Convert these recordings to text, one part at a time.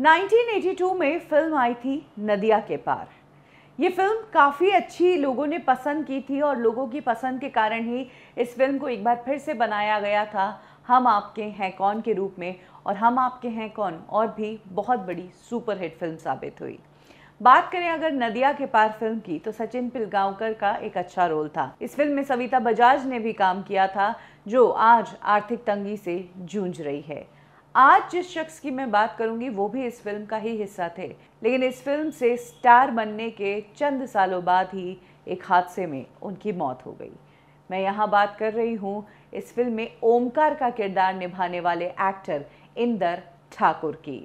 1982 में फिल्म आई थी नदिया के पार ये फिल्म काफ़ी अच्छी लोगों ने पसंद की थी और लोगों की पसंद के कारण ही इस फिल्म को एक बार फिर से बनाया गया था हम आपके हैं कौन के रूप में और हम आपके हैं कौन और भी बहुत बड़ी सुपरहिट फिल्म साबित हुई बात करें अगर नदिया के पार फिल्म की तो सचिन पिलगांवकर का एक अच्छा रोल था इस फिल्म में सविता बजाज ने भी काम किया था जो आज आर्थिक तंगी से जूझ रही है आज जिस शख्स की मैं बात करूंगी वो भी इस फिल्म का ही हिस्सा थे लेकिन इस फिल्म से स्टार बनने के चंद सालों बाद ही एक हादसे में उनकी मौत हो गई मैं यहाँ बात कर रही हूँ इस फिल्म में ओमकार का किरदार निभाने वाले एक्टर इंदर ठाकुर की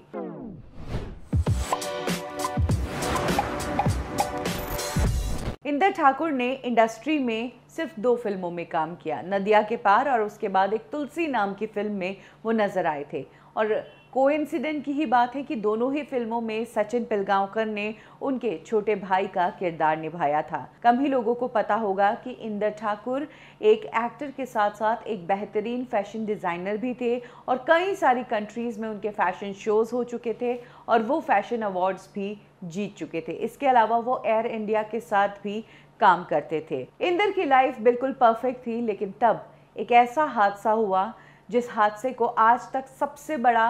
इंदर ठाकुर ने इंडस्ट्री में सिर्फ दो फिल्मों में काम किया नदिया के पार और उसके बाद एक तुलसी नाम की फिल्म में वो नज़र आए थे और कोइंसिडेंट की ही बात है कि दोनों ही फिल्मों में सचिन पिलगांवकर ने उनके छोटे भाई का किरदार निभाया था कम ही लोगों को पता होगा कि इंदर ठाकुर एक एक्टर के साथ साथ एक बेहतरीन फैशन डिज़ाइनर भी थे और कई सारी कंट्रीज़ में उनके फैशन शोज़ हो चुके थे और वो फैशन अवार्ड्स भी जीत चुके थे इसके अलावा वो एयर इंडिया के साथ भी काम करते थे इंदर की लाइफ बिल्कुल परफेक्ट थी लेकिन तब एक ऐसा हादसा हुआ जिस हादसे को आज तक सबसे बड़ा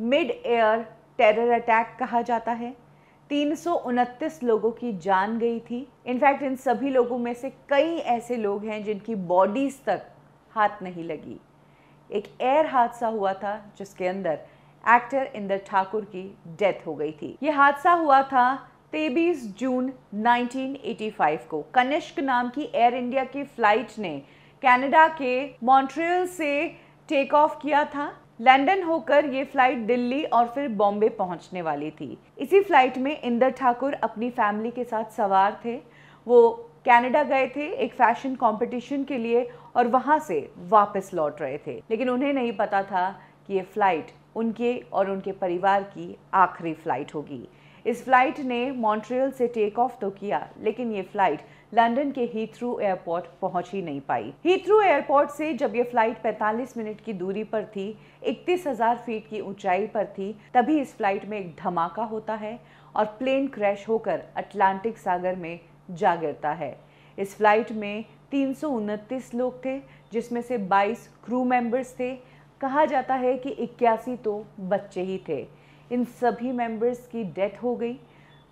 मिड एयर टेरर अटैक कहा जाता है तीन लोगों की जान गई थी इनफैक्ट इन सभी लोगों में से कई ऐसे लोग हैं जिनकी बॉडीज़ तक हाथ नहीं लगी एक एयर हादसा हुआ था जिसके अंदर एक्टर इंदर ठाकुर की डेथ हो गई थी ये हादसा हुआ था तेबीस जून 1985 को कनिष्क नाम की एयर इंडिया की फ्लाइट ने कनाडा के मॉन्ट्रियल से टेक ऑफ किया था लंदन होकर ये फ्लाइट दिल्ली और फिर बॉम्बे पहुंचने वाली थी इसी फ्लाइट में इंदर ठाकुर अपनी फैमिली के साथ सवार थे वो कनाडा गए थे एक फैशन कंपटीशन के लिए और वहां से वापस लौट रहे थे लेकिन उन्हें नहीं पता था कि ये फ़्लाइट उनके और उनके परिवार की आखिरी फ़्लाइट होगी इस फ्लाइट ने मॉन्ट्रियल से टेक ऑफ तो किया लेकिन ये फ्लाइट लंदन के हीथ्रू एयरपोर्ट पहुंच ही नहीं पाई हीथ्रू एयरपोर्ट से जब ये फ्लाइट 45 मिनट की दूरी पर थी 31,000 फीट की ऊंचाई पर थी तभी इस फ्लाइट में एक धमाका होता है और प्लेन क्रैश होकर अटलांटिक सागर में जा गिरता है इस फ्लाइट में तीन लोग थे जिसमें से 22 क्रू मेंबर्स थे कहा जाता है कि इक्यासी तो बच्चे ही थे इन सभी मेंबर्स की डेथ हो गई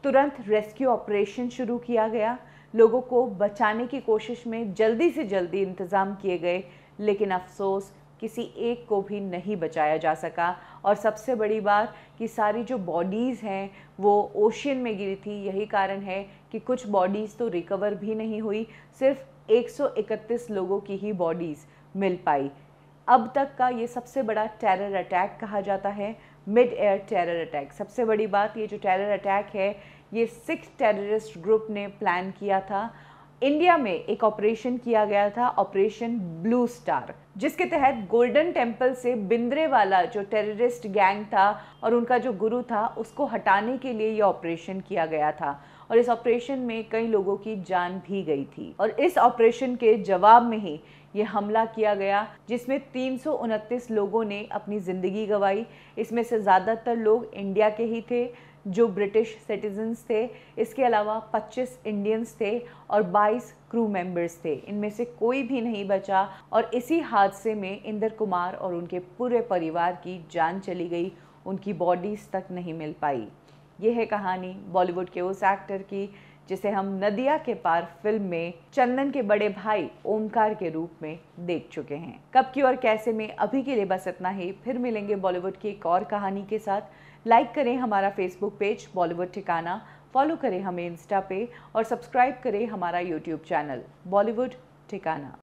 तुरंत रेस्क्यू ऑपरेशन शुरू किया गया लोगों को बचाने की कोशिश में जल्दी से जल्दी इंतज़ाम किए गए लेकिन अफसोस किसी एक को भी नहीं बचाया जा सका और सबसे बड़ी बात कि सारी जो बॉडीज़ हैं वो ओशियन में गिरी थी यही कारण है कि कुछ बॉडीज़ तो रिकवर भी नहीं हुई सिर्फ 131 लोगों की ही बॉडीज़ मिल पाई अब तक का ये सबसे बड़ा टेरर अटैक कहा जाता है मिड एयर टेरर अटैक सबसे बड़ी बात ये जो टेरर अटैक है ये सिक्स टेररिस्ट ग्रुप ने प्लान किया था इंडिया में एक ऑपरेशन किया गया था ऑपरेशन ब्लू स्टार जिसके तहत गोल्डन टेम्पल से बिंद्रे वाला जो टेररिस्ट गैंग था और उनका जो गुरु था उसको हटाने के लिए ये ऑपरेशन किया गया था और इस ऑपरेशन में कई लोगों की जान भी गई थी और इस ऑपरेशन के जवाब में ही ये हमला किया गया जिसमें तीन लोगों ने अपनी ज़िंदगी गंवाई इसमें से ज़्यादातर लोग इंडिया के ही थे जो ब्रिटिश सिटीजन्स थे इसके अलावा 25 इंडियंस थे और 22 क्रू मेंबर्स थे इनमें से कोई भी नहीं बचा और इसी हादसे में इंदर कुमार और उनके पूरे परिवार की जान चली गई उनकी बॉडीज़ तक नहीं मिल पाई यह है कहानी बॉलीवुड के उस एक्टर की जिसे हम नदिया के पार फिल्म में चंदन के बड़े भाई ओमकार के रूप में देख चुके हैं कब की और कैसे में अभी के लिए बस इतना ही फिर मिलेंगे बॉलीवुड की एक और कहानी के साथ लाइक करें हमारा फेसबुक पेज बॉलीवुड ठिकाना फॉलो करें हमें इंस्टा पे और सब्सक्राइब करें हमारा यूट्यूब चैनल बॉलीवुड ठिकाना